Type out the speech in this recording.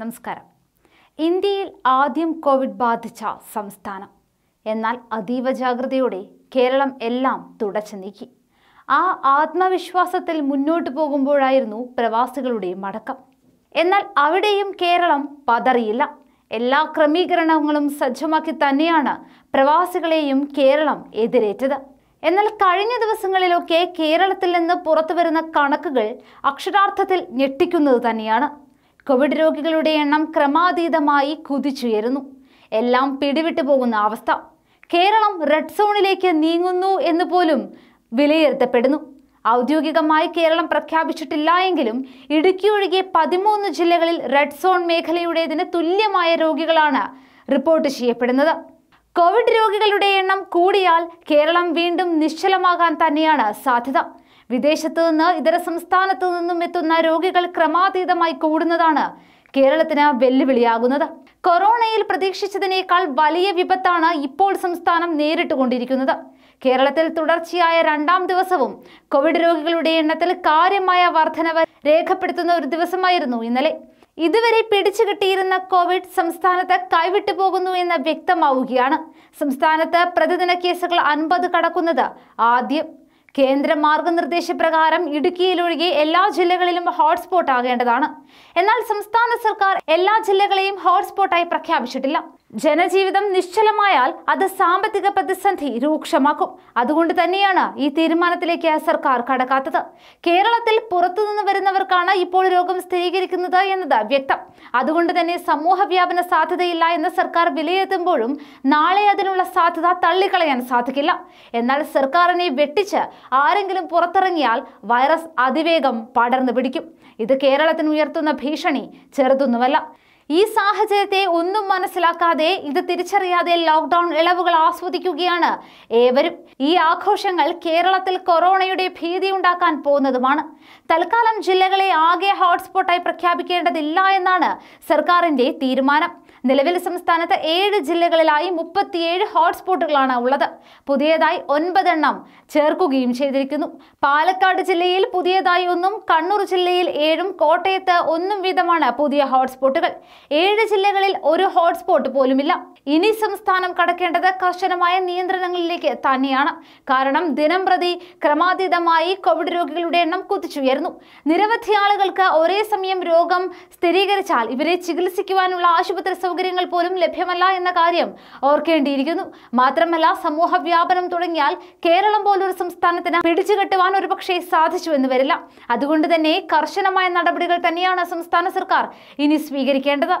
നമസ്കാരം ഇന്ത്യയിൽ ആദ്യം കോവിഡ് ബാധിച്ച സംസ്ഥാനം എന്നാൽ അതീവ ജാഗ്രതയോടെ കേരളം എല്ലാം തുടച്ചു നീക്കി ആ ആത്മവിശ്വാസത്തിൽ മുന്നോട്ട് പോകുമ്പോഴായിരുന്നു പ്രവാസികളുടെ മടക്കം എന്നാൽ അവിടെയും കേരളം പതറിയില്ല എല്ലാ ക്രമീകരണങ്ങളും സജ്ജമാക്കി തന്നെയാണ് പ്രവാസികളെയും കേരളം എതിരേറ്റത് എന്നാൽ കഴിഞ്ഞ ദിവസങ്ങളിലൊക്കെ കേരളത്തിൽ നിന്ന് പുറത്തു വരുന്ന കണക്കുകൾ അക്ഷരാർത്ഥത്തിൽ ഞെട്ടിക്കുന്നത് തന്നെയാണ് കോവിഡ് രോഗികളുടെ എണ്ണം ക്രമാതീതമായി കുതിച്ചുയരുന്നു എല്ലാം പിടിവിട്ടു പോകുന്ന അവസ്ഥ കേരളം റെഡ് സോണിലേക്ക് നീങ്ങുന്നു എന്ന് പോലും വിലയിരുത്തപ്പെടുന്നു ഔദ്യോഗികമായി കേരളം പ്രഖ്യാപിച്ചിട്ടില്ല എങ്കിലും ഇടുക്കി ഒഴികെ പതിമൂന്ന് ജില്ലകളിൽ റെഡ് സോൺ മേഖലയുടേതിന് തുല്യമായ രോഗികളാണ് റിപ്പോർട്ട് ചെയ്യപ്പെടുന്നത് കോവിഡ് രോഗികളുടെ എണ്ണം കൂടിയാൽ കേരളം വീണ്ടും നിശ്ചലമാകാൻ തന്നെയാണ് സാധ്യത വിദേശത്തു നിന്ന് ഇതര സംസ്ഥാനത്തു നിന്നും എത്തുന്ന രോഗികൾ ക്രമാതീതമായി കൂടുന്നതാണ് കേരളത്തിന് വെല്ലുവിളിയാകുന്നത് കൊറോണയിൽ പ്രതീക്ഷിച്ചതിനേക്കാൾ വലിയ വിപത്താണ് ഇപ്പോൾ സംസ്ഥാനം നേരിട്ടുകൊണ്ടിരിക്കുന്നത് കേരളത്തിൽ തുടർച്ചയായ രണ്ടാം ദിവസവും കോവിഡ് രോഗികളുടെ എണ്ണത്തിൽ കാര്യമായ വർധനവ് രേഖപ്പെടുത്തുന്ന ഒരു ദിവസമായിരുന്നു ഇന്നലെ ഇതുവരെ പിടിച്ചു കിട്ടിയിരുന്ന കോവിഡ് സംസ്ഥാനത്ത് കൈവിട്ടു പോകുന്നു എന്ന് വ്യക്തമാവുകയാണ് സംസ്ഥാനത്ത് പ്രതിദിന കേസുകൾ അൻപത് കടക്കുന്നത് ആദ്യം കേന്ദ്ര പ്രകാരം ഇടുക്കിയിലൊഴികെ എല്ലാ ജില്ലകളിലും ഹോട്ട്സ്പോട്ട് ആകേണ്ടതാണ് എന്നാൽ സംസ്ഥാന സർക്കാർ എല്ലാ ജില്ലകളെയും ഹോട്ട്സ്പോട്ടായി പ്രഖ്യാപിച്ചിട്ടില്ല ജനജീവിതം നിശ്ചലമായാൽ അത് സാമ്പത്തിക പ്രതിസന്ധി രൂക്ഷമാക്കും അതുകൊണ്ട് തന്നെയാണ് ഈ തീരുമാനത്തിലേക്ക് സർക്കാർ കടക്കാത്തത് കേരളത്തിൽ പുറത്തുനിന്ന് വരുന്നവർക്കാണ് ഇപ്പോൾ രോഗം സ്ഥിരീകരിക്കുന്നത് എന്നത് വ്യക്തം അതുകൊണ്ട് തന്നെ സമൂഹ വ്യാപന സാധ്യതയില്ല എന്ന് സർക്കാർ വിലയിരുത്തുമ്പോഴും നാളെ അതിനുള്ള സാധ്യത തള്ളിക്കളയാൻ സാധിക്കില്ല എന്നാൽ സർക്കാരിനെ വെട്ടിച്ച് ആരെങ്കിലും പുറത്തിറങ്ങിയാൽ വൈറസ് അതിവേഗം പടർന്നു പിടിക്കും ഇത് കേരളത്തിന് ഉയർത്തുന്ന ഭീഷണി ചെറുതൊന്നുമല്ല ഈ സാഹചര്യത്തെ ഒന്നും മനസ്സിലാക്കാതെ ഇത് തിരിച്ചറിയാതെ ലോക്ക്ഡൌൺ ഇളവുകൾ ആസ്വദിക്കുകയാണ് ഏവരും ഈ ആഘോഷങ്ങൾ കേരളത്തിൽ കൊറോണയുടെ ഭീതി ഉണ്ടാക്കാൻ പോകുന്നതുമാണ് തൽക്കാലം ജില്ലകളെ ആകെ ഹോട്ട്സ്പോട്ടായി പ്രഖ്യാപിക്കേണ്ടതില്ല എന്നാണ് സർക്കാരിന്റെ തീരുമാനം നിലവിൽ സംസ്ഥാനത്ത് ഏഴ് ജില്ലകളിലായി മുപ്പത്തിയേഴ് ഹോട്ട്സ്പോട്ടുകളാണ് ഉള്ളത് പുതിയതായി ഒൻപതെണ്ണം ചേർക്കുകയും ചെയ്തിരിക്കുന്നു പാലക്കാട് ജില്ലയിൽ പുതിയതായി ഒന്നും കണ്ണൂർ ജില്ലയിൽ ഏഴും കോട്ടയത്ത് ഒന്നും വീതമാണ് പുതിയ ഹോട്ട്സ്പോട്ടുകൾ ഏഴ് ജില്ലകളിൽ ഒരു ഹോട്ട്സ്പോട്ട് പോലുമില്ല ഇനി സംസ്ഥാനം കടക്കേണ്ടത് കർശനമായ നിയന്ത്രണങ്ങളിലേക്ക് തന്നെയാണ് കാരണം ദിനം പ്രതി ക്രമാതീതമായി കോവിഡ് രോഗികളുടെ എണ്ണം കുതിച്ചുയർന്നു നിരവധി ആളുകൾക്ക് ഒരേ സമയം രോഗം സ്ഥിരീകരിച്ചാൽ ഇവരെ ചികിത്സിക്കുവാനുള്ള ആശുപത്രി സൗകര്യങ്ങൾ പോലും ലഭ്യമല്ല എന്ന കാര്യം ഓർക്കേണ്ടിയിരിക്കുന്നു മാത്രമല്ല സമൂഹ വ്യാപനം തുടങ്ങിയാൽ കേരളം പോലൊരു സംസ്ഥാനത്തിന് പിടിച്ചുകെട്ടുവാൻ ഒരുപക്ഷെ സാധിച്ചു എന്ന് വരില്ല അതുകൊണ്ട് തന്നെ കർശനമായ നടപടികൾ തന്നെയാണ് സംസ്ഥാന സർക്കാർ ഇനി സ്വീകരിക്കേണ്ടത്